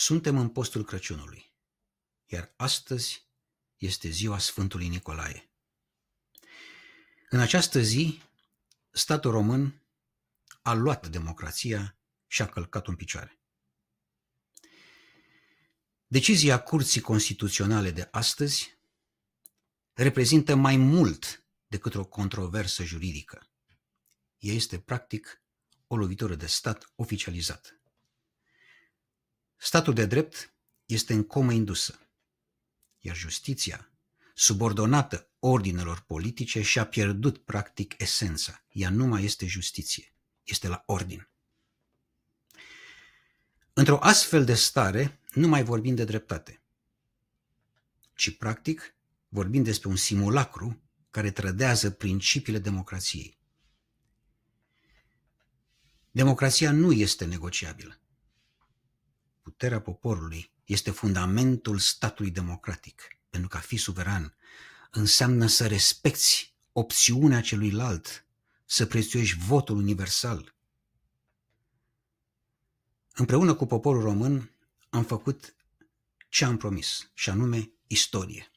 Suntem în postul Crăciunului, iar astăzi este ziua Sfântului Nicolae. În această zi, statul român a luat democrația și a călcat un în picioare. Decizia Curții Constituționale de astăzi reprezintă mai mult decât o controversă juridică. Ea este practic o lovitură de stat oficializată. Statul de drept este în comă indusă, iar justiția, subordonată ordinelor politice, și-a pierdut practic esența. Ea nu mai este justiție, este la ordin. Într-o astfel de stare, nu mai vorbim de dreptate, ci practic vorbim despre un simulacru care trădează principiile democrației. Democrația nu este negociabilă puterea poporului este fundamentul statului democratic. Pentru că a fi suveran înseamnă să respecti opțiunea celuilalt, să prețuiești votul universal. Împreună cu poporul român am făcut ce am promis, și anume istorie.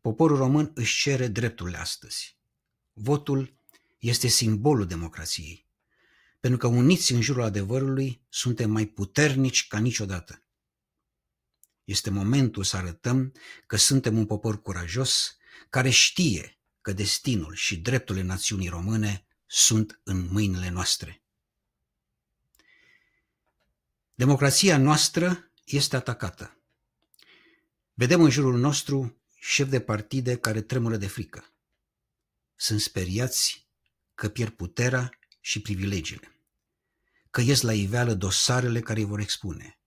Poporul român își cere drepturile astăzi. Votul este simbolul democrației pentru că uniți în jurul adevărului suntem mai puternici ca niciodată. Este momentul să arătăm că suntem un popor curajos care știe că destinul și drepturile națiunii române sunt în mâinile noastre. Democrația noastră este atacată. Vedem în jurul nostru șef de partide care tremură de frică. Sunt speriați că pierd puterea și privilegiile că ies la iveală dosarele care îi vor expune,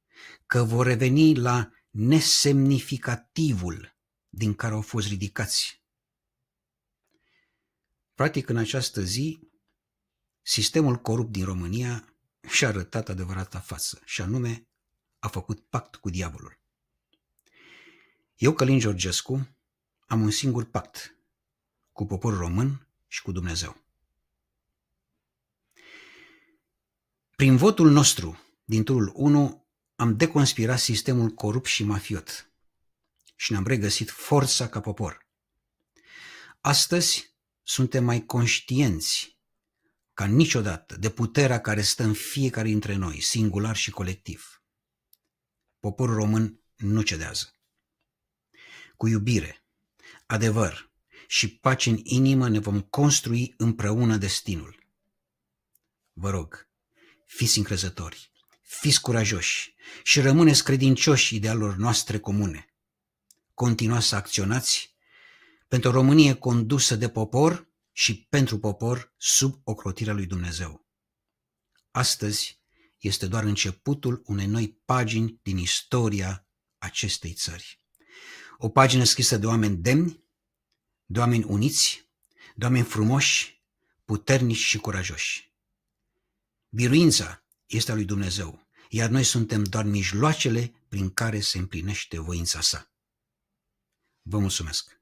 că vor reveni la nesemnificativul din care au fost ridicați. Practic, în această zi, sistemul corupt din România și-a arătat adevărata față, și anume a făcut pact cu diavolul. Eu, Călin Georgescu, am un singur pact cu poporul român și cu Dumnezeu. Prin votul nostru din turul 1 am deconspirat sistemul corupt și mafiot și ne-am regăsit forța ca popor. Astăzi suntem mai conștienți ca niciodată de puterea care stă în fiecare dintre noi, singular și colectiv. Poporul român nu cedează. Cu iubire, adevăr și pace în inimă ne vom construi împreună destinul. Vă rog, Fiți încrezători, fiți curajoși și rămâneți credincioși idealurilor noastre comune. Continuați să acționați pentru o Românie condusă de popor și pentru popor sub ocrotirea lui Dumnezeu. Astăzi este doar începutul unei noi pagini din istoria acestei țări. O pagină scrisă de oameni demni, de oameni uniți, de oameni frumoși, puternici și curajoși. Biruința este a lui Dumnezeu, iar noi suntem doar mijloacele prin care se împlinește voința sa. Vă mulțumesc!